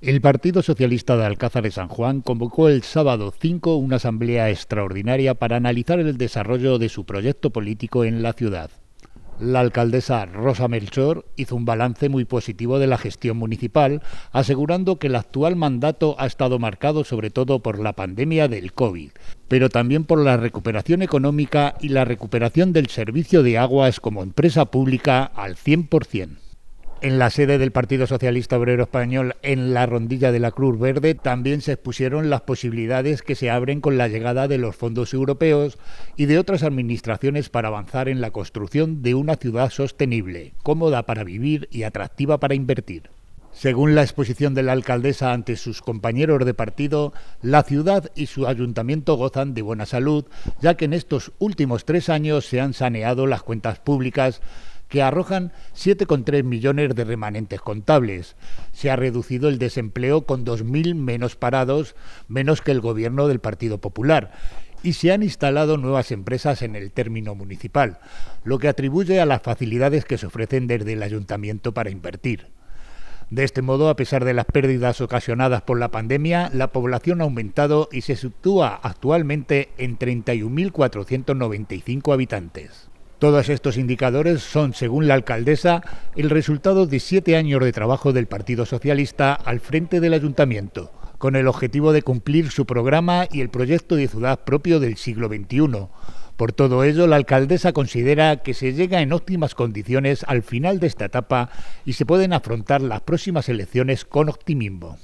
El Partido Socialista de Alcázar de San Juan convocó el sábado 5 una asamblea extraordinaria para analizar el desarrollo de su proyecto político en la ciudad. La alcaldesa Rosa Melchor hizo un balance muy positivo de la gestión municipal, asegurando que el actual mandato ha estado marcado sobre todo por la pandemia del COVID, pero también por la recuperación económica y la recuperación del servicio de aguas como empresa pública al 100%. En la sede del Partido Socialista Obrero Español, en la rondilla de la Cruz Verde, también se expusieron las posibilidades que se abren con la llegada de los fondos europeos y de otras administraciones para avanzar en la construcción de una ciudad sostenible, cómoda para vivir y atractiva para invertir. Según la exposición de la alcaldesa ante sus compañeros de partido, la ciudad y su ayuntamiento gozan de buena salud, ya que en estos últimos tres años se han saneado las cuentas públicas, que arrojan 7,3 millones de remanentes contables. Se ha reducido el desempleo con 2.000 menos parados, menos que el gobierno del Partido Popular y se han instalado nuevas empresas en el término municipal, lo que atribuye a las facilidades que se ofrecen desde el ayuntamiento para invertir. De este modo, a pesar de las pérdidas ocasionadas por la pandemia, la población ha aumentado y se sitúa actualmente en 31.495 habitantes. Todos estos indicadores son, según la alcaldesa, el resultado de siete años de trabajo del Partido Socialista al frente del ayuntamiento, con el objetivo de cumplir su programa y el proyecto de ciudad propio del siglo XXI. Por todo ello, la alcaldesa considera que se llega en óptimas condiciones al final de esta etapa y se pueden afrontar las próximas elecciones con optimismo.